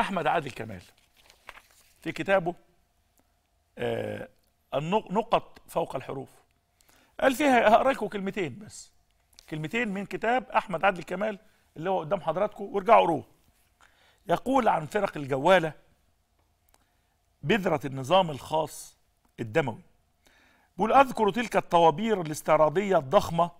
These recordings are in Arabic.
احمد عادل كمال في كتابه آه، النقط فوق الحروف قال فيها هقرا لكم كلمتين بس كلمتين من كتاب احمد عادل كمال اللي هو قدام حضراتكم وارجعوا اقروه يقول عن فرق الجواله بذره النظام الخاص الدموي بيقول اذكر تلك الطوابير الاستعراضيه الضخمه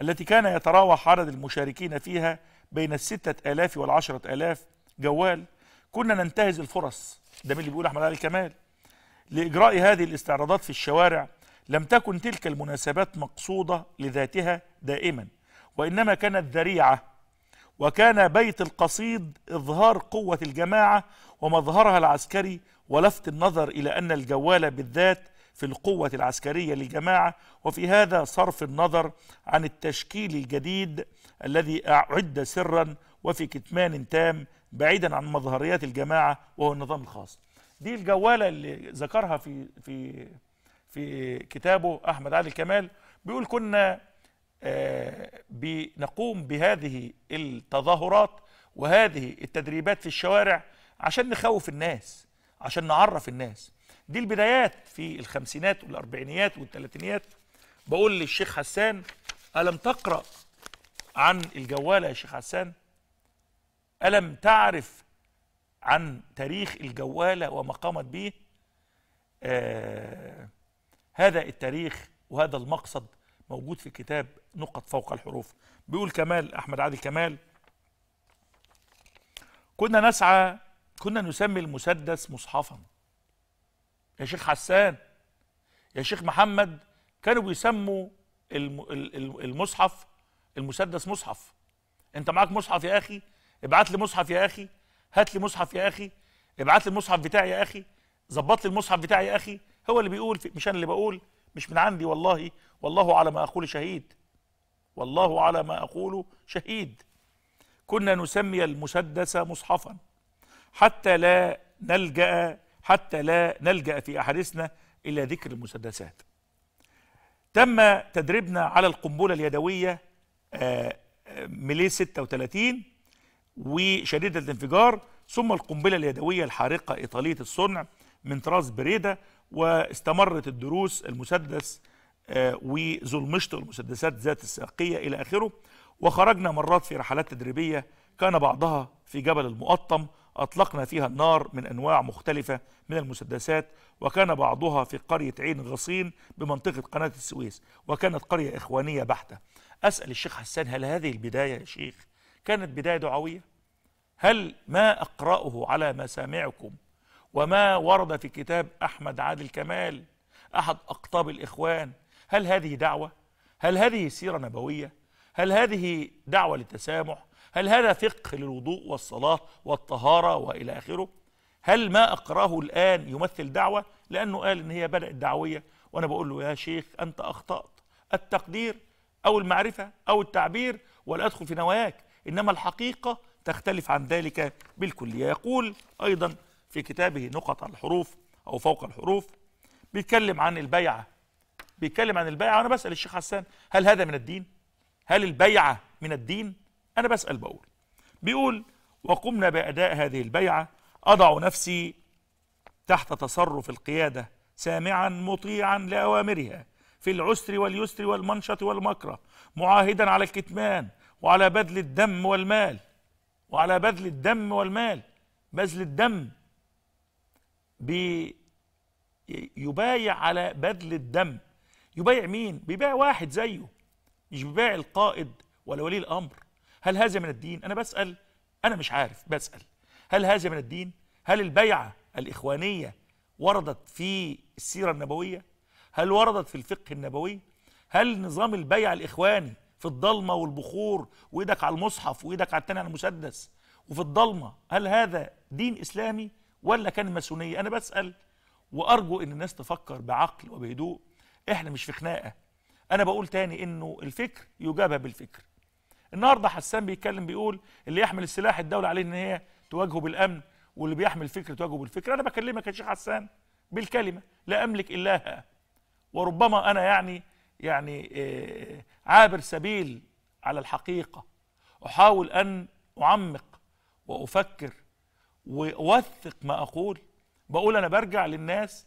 التي كان يتراوح عدد المشاركين فيها بين الستة آلاف والعشرة آلاف جوال كنا ننتهز الفرص ده من اللي بيقول احمد علي كمال لاجراء هذه الاستعراضات في الشوارع لم تكن تلك المناسبات مقصوده لذاتها دائما وانما كانت ذريعه وكان بيت القصيد اظهار قوه الجماعه ومظهرها العسكري ولفت النظر الى ان الجوال بالذات في القوة العسكرية للجماعة وفي هذا صرف النظر عن التشكيل الجديد الذي أعد سرا وفي كتمان تام بعيدا عن مظهريات الجماعه وهو النظام الخاص دي الجواله اللي ذكرها في في في كتابه احمد علي كمال بيقول كنا آه، بنقوم بهذه التظاهرات وهذه التدريبات في الشوارع عشان نخوف الناس عشان نعرف الناس دي البدايات في الخمسينات والأربعينيات والثلاثينيات بقول للشيخ حسان ألم تقرأ عن الجوالة يا شيخ حسان ألم تعرف عن تاريخ الجوالة وما قامت به آه هذا التاريخ وهذا المقصد موجود في كتاب نقط فوق الحروف بيقول كمال أحمد عادل كمال كنا نسعى كنا نسمي المسدس مصحفا يا شيخ حسان يا شيخ محمد كانوا بيسموا المصحف المسدس مصحف انت معاك مصحف يا اخي ابعت لي مصحف يا اخي هات لي مصحف يا اخي ابعت لي المصحف بتاعي يا اخي ظبط لي المصحف بتاعي يا اخي هو اللي بيقول مش انا اللي بقول مش من عندي والله والله على ما اقول شهيد والله على ما اقول شهيد كنا نسمي المسدس مصحفا حتى لا نلجأ حتى لا نلجأ في أحاديثنا إلى ذكر المسدسات تم تدريبنا على القنبلة اليدوية آه، آه، ميلي 36 وشديدة الانفجار ثم القنبلة اليدوية الحارقة إيطالية الصنع من طراز بريدة واستمرت الدروس المسدس آه، وذو المشط والمسدسات ذات الساقية إلى آخره وخرجنا مرات في رحلات تدريبية كان بعضها في جبل المقطم أطلقنا فيها النار من أنواع مختلفة من المسدسات وكان بعضها في قرية عين غصين بمنطقة قناة السويس وكانت قرية إخوانية بحتة أسأل الشيخ حسان هل هذه البداية يا شيخ كانت بداية دعوية هل ما أقرأه على مسامعكم وما ورد في كتاب أحمد عادل كمال أحد أقطاب الإخوان هل هذه دعوة؟ هل هذه سيرة نبوية؟ هل هذه دعوة للتسامح؟ هل هذا فقه للوضوء والصلاة والطهارة وإلى آخره؟ هل ما أقرأه الآن يمثل دعوة؟ لأنه قال إن هي بدأت دعوية وأنا بقول له يا شيخ أنت أخطأت التقدير أو المعرفة أو التعبير ولا أدخل في نواياك إنما الحقيقة تختلف عن ذلك بالكلية يقول أيضا في كتابه نقط الحروف أو فوق الحروف بيتكلم عن البيعة بيتكلم عن البيعة وأنا بسأل الشيخ حسان هل هذا من الدين؟ هل البيعة من الدين؟ أنا بسأل بقول بيقول وقمنا بأداء هذه البيعة أضع نفسي تحت تصرف القيادة سامعا مطيعا لأوامرها في العسر واليسر والمنشط والمكره معاهدا على الكتمان وعلى بذل الدم والمال وعلى بذل الدم والمال بذل الدم يبايع على بذل الدم يبايع مين؟ بيبايع واحد زيه مش بيبايع القائد ولا ولي الأمر هل هذا من الدين؟ أنا بسأل أنا مش عارف بسأل هل هذا من الدين؟ هل البيعة الإخوانية وردت في السيرة النبوية؟ هل وردت في الفقه النبوي؟ هل نظام البيع الإخواني في الضلمه والبخور وايدك على المصحف وايدك على التاني على المسدس وفي الضلمه هل هذا دين اسلامي ولا كان ماسونيه انا بسال وارجو ان الناس تفكر بعقل وبهدوء احنا مش في خناقه انا بقول تاني انه الفكر يجابه بالفكر النهارده حسان بيتكلم بيقول اللي يحمل السلاح الدوله عليه ان هي تواجهه بالامن واللي بيحمل الفكر تواجهه بالفكر انا بكلمك يا شيخ حسان بالكلمه لا املك إلاها وربما انا يعني يعني آه، عابر سبيل على الحقيقة أحاول أن أعمق وأفكر وأوثق ما أقول بقول أنا برجع للناس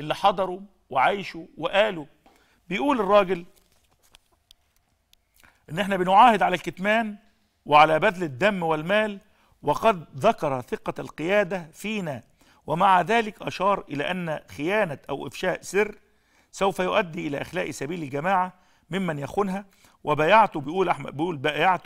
اللي حضروا وعايشوا وقالوا بيقول الراجل إن إحنا بنعاهد على الكتمان وعلى بذل الدم والمال وقد ذكر ثقة القيادة فينا ومع ذلك أشار إلى أن خيانة أو إفشاء سر سوف يؤدي إلى إخلاء سبيل الجماعة ممن يخونها وبايعت بيقول أحمد بيقول بايعت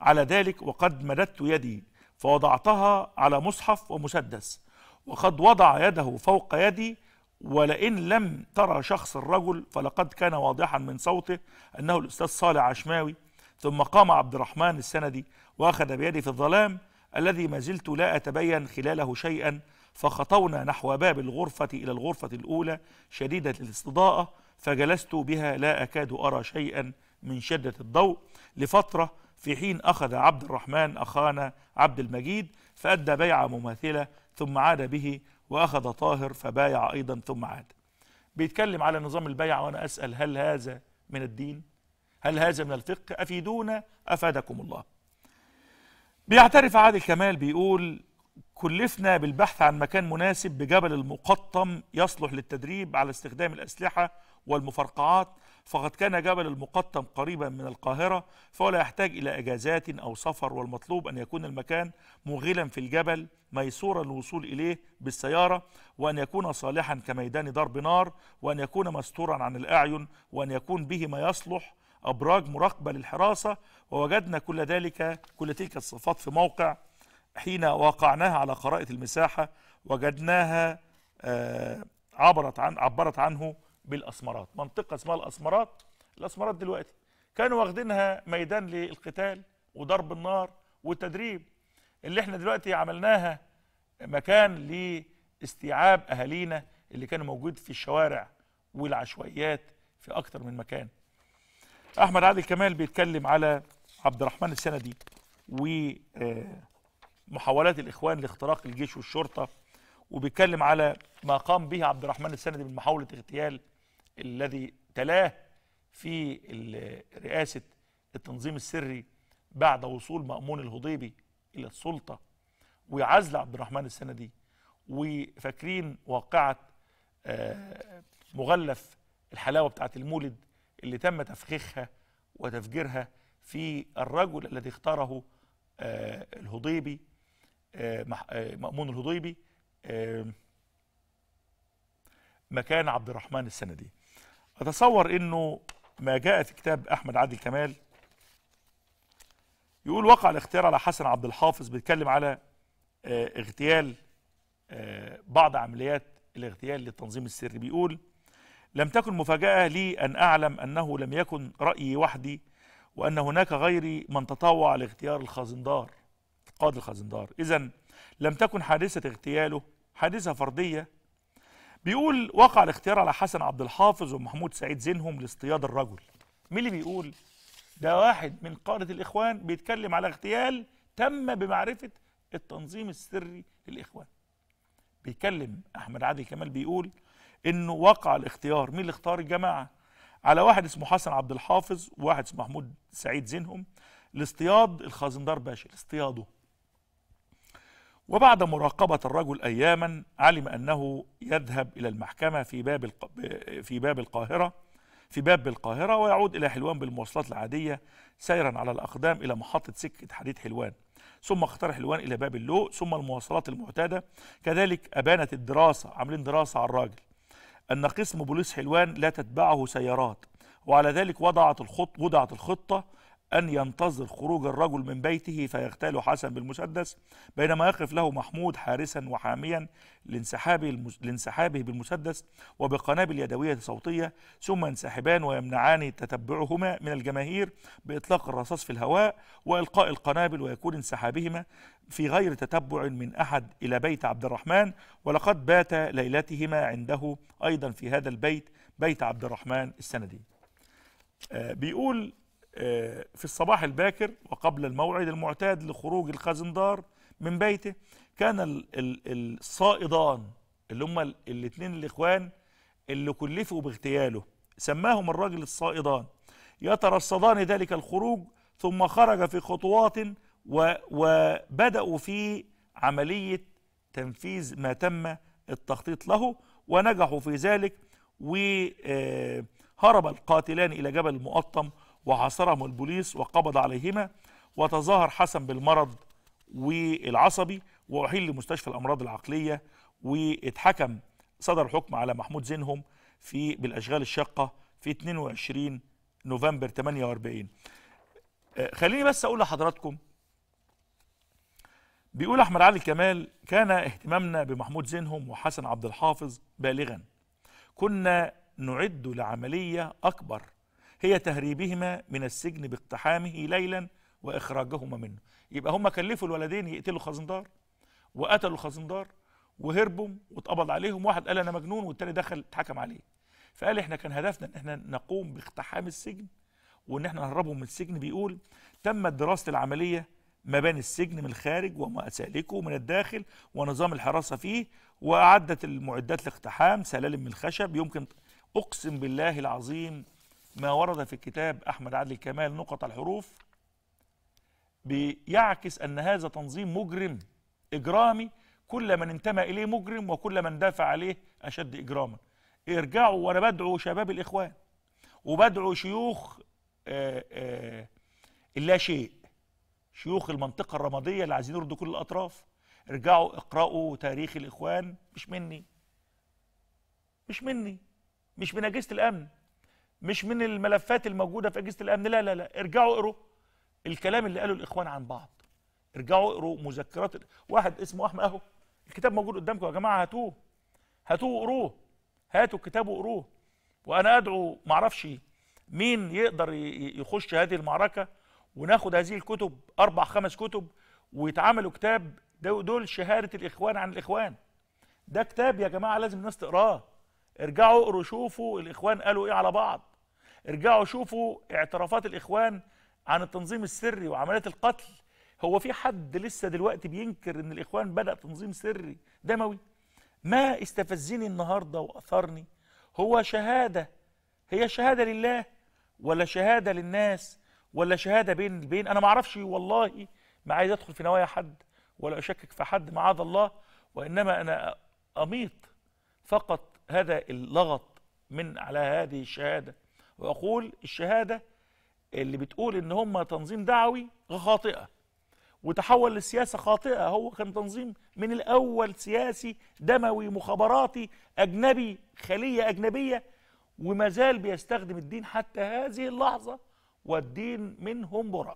على ذلك وقد مددت يدي فوضعتها على مصحف ومسدس وقد وضع يده فوق يدي ولئن لم ترى شخص الرجل فلقد كان واضحا من صوته أنه الأستاذ صالح عشماوي ثم قام عبد الرحمن السندي وأخذ بيدي في الظلام الذي ما زلت لا أتبين خلاله شيئا فخطونا نحو باب الغرفة إلى الغرفة الأولى شديدة الاستضاءة فجلست بها لا أكاد أرى شيئا من شدة الضوء لفترة في حين أخذ عبد الرحمن أخانا عبد المجيد فأدى بيعة مماثلة ثم عاد به وأخذ طاهر فبايع أيضا ثم عاد بيتكلم على نظام البيع وأنا أسأل هل هذا من الدين هل هذا من الفقه أفيدونا أفادكم الله بيعترف عادل كمال بيقول كلفنا بالبحث عن مكان مناسب بجبل المقطم يصلح للتدريب على استخدام الأسلحة والمفرقعات فقد كان جبل المقطم قريبا من القاهرة فلا يحتاج إلى أجازات أو سفر والمطلوب أن يكون المكان مغلا في الجبل ميسورا الوصول إليه بالسيارة وأن يكون صالحا كميدان ضرب نار وأن يكون مستورا عن الأعين وأن يكون به ما يصلح أبراج مراقبة للحراسة ووجدنا كل ذلك كل تلك الصفات في موقع حين وقعناها على خرائط المساحة وجدناها آه، عبرت عن عبرت عنه بالأسمرات منطقة اسمها الأسمرات الأسمرات دلوقتي كانوا واخدينها ميدان للقتال وضرب النار والتدريب اللي احنا دلوقتي عملناها مكان لاستيعاب أهالينا اللي كانوا موجود في الشوارع والعشوائيات في أكتر من مكان أحمد عادل كمال بيتكلم على عبد الرحمن السندي و آه، محاولات الاخوان لاختراق الجيش والشرطه وبيتكلم على ما قام به عبد الرحمن السندي من محاوله اغتيال الذي تلاه في رئاسه التنظيم السري بعد وصول مأمون الهضيبي الى السلطه وعزل عبد الرحمن السندي وفاكرين واقعه آه، مغلف الحلاوه بتاعت المولد اللي تم تفخيخها وتفجيرها في الرجل الذي اختاره آه، الهضيبي آه، آه، مأمون الهضيبي آه، مكان عبد الرحمن السندي أتصور أنه ما جاء في كتاب أحمد عادل كمال يقول وقع الاختيار على حسن عبد الحافظ بيتكلم على اغتيال بعض عمليات الاغتيال للتنظيم السري بيقول لم تكن مفاجأة لي أن أعلم أنه لم يكن رأيي وحدي وأن هناك غيري من تطوع لاغتيار الخازندار قاضي الخزندار إذا لم تكن حادثة اغتياله حادثة فردية بيقول وقع الاختيار على حسن عبد الحافظ ومحمود سعيد زينهم لاصطياد الرجل مين اللي بيقول ده واحد من قادة الإخوان بيتكلم على اغتيال تم بمعرفة التنظيم السري للإخوان بيتكلم أحمد عادل كمال بيقول إنه وقع الاختيار مين اللي اختار الجماعة على واحد اسمه حسن عبد الحافظ وواحد اسمه محمود سعيد زينهم لاصطياد الخازندار باشا لاصطياده وبعد مراقبة الرجل أياما علم أنه يذهب إلى المحكمة في باب الق... في باب القاهرة في باب القاهرة ويعود إلى حلوان بالمواصلات العادية سيرا على الأقدام إلى محطة سكة حديد حلوان ثم اختار حلوان إلى باب اللو ثم المواصلات المعتادة كذلك أبانت الدراسة عاملين دراسة على الراجل أن قسم بوليس حلوان لا تتبعه سيارات وعلى ذلك وضعت الخط وضعت الخطة أن ينتظر خروج الرجل من بيته فيغتال حسن بالمسدس بينما يقف له محمود حارسا وحاميا لانسحابه, المس... لانسحابه بالمسدس وبقنابل يدوية صوتية ثم ينسحبان ويمنعان تتبعهما من الجماهير بإطلاق الرصاص في الهواء وإلقاء القنابل ويكون انسحابهما في غير تتبع من أحد إلى بيت عبد الرحمن ولقد بات ليلتهما عنده أيضا في هذا البيت بيت عبد الرحمن السندي آه، بيقول في الصباح الباكر وقبل الموعد المعتاد لخروج الخزندار من بيته كان الصائدان اللي هم الاثنين الاخوان اللي كلفوا باغتياله سماهم الراجل الصائدان يترصدان ذلك الخروج ثم خرج في خطوات وبدأوا في عملية تنفيذ ما تم التخطيط له ونجحوا في ذلك وهرب آه، القاتلان إلى جبل المقطم وحاصرهم البوليس وقبض عليهما وتظاهر حسن بالمرض والعصبي وأحيل لمستشفى الأمراض العقلية واتحكم صدر الحكم على محمود زينهم في بالأشغال الشاقة في 22 نوفمبر 48 آه، خليني بس أقول لحضراتكم بيقول أحمد علي كمال كان اهتمامنا بمحمود زينهم وحسن عبد الحافظ بالغا كنا نعد لعملية أكبر هي تهريبهما من السجن باقتحامه ليلا واخراجهما منه يبقى هم كلفوا الولدين يقتلوا خزندار وقتلوا الخزندار وهربوا واتقبض عليهم واحد قال انا مجنون والتاني دخل اتحكم عليه فقال احنا كان هدفنا ان احنا نقوم باقتحام السجن وان احنا نهربهم من السجن بيقول تمت دراسه العمليه مباني السجن من الخارج ومسالكه من الداخل ونظام الحراسه فيه واعدت المعدات لاقتحام سلالم من الخشب يمكن اقسم بالله العظيم ما ورد في الكتاب أحمد عادل كمال نقط الحروف بيعكس أن هذا تنظيم مجرم إجرامي كل من انتمى إليه مجرم وكل من دافع عليه أشد إجراما ارجعوا وأنا بدعو شباب الإخوان وبدعو شيوخ آه، آه، اللا شيء شيوخ المنطقة الرمادية اللي عايزين يردوا كل الأطراف ارجعوا اقرأوا تاريخ الإخوان مش مني مش مني مش من أجهزة الأمن مش من الملفات الموجوده في اجهزه الامن لا لا لا ارجعوا اقروا الكلام اللي قاله الاخوان عن بعض ارجعوا اقروا مذكرات واحد اسمه احمد اهو الكتاب موجود قدامكم يا جماعه هاتوه هاتوه اقروه هاتوا الكتاب واقروه وانا ادعو معرفش مين يقدر يخش هذه المعركه وناخد هذه الكتب اربع خمس كتب ويتعملوا كتاب دول شهاده الاخوان عن الاخوان ده كتاب يا جماعه لازم الناس تقراه ارجعوا اقروا شوفوا الاخوان قالوا ايه على بعض ارجعوا شوفوا اعترافات الاخوان عن التنظيم السري وعمليات القتل هو في حد لسه دلوقتي بينكر ان الاخوان بدا تنظيم سري دموي ما استفزني النهارده واثرني هو شهاده هي شهاده لله ولا شهاده للناس ولا شهاده بين بين انا ما اعرفش والله ما عايز ادخل في نوايا حد ولا اشكك في حد معاذ الله وانما انا اميط فقط هذا اللغط من على هذه الشهادة وأقول الشهادة اللي بتقول إن هم تنظيم دعوي خاطئة وتحول للسياسة خاطئة هو كان تنظيم من الأول سياسي دموي مخابراتي أجنبي خلية أجنبية وما زال بيستخدم الدين حتى هذه اللحظة والدين منهم براء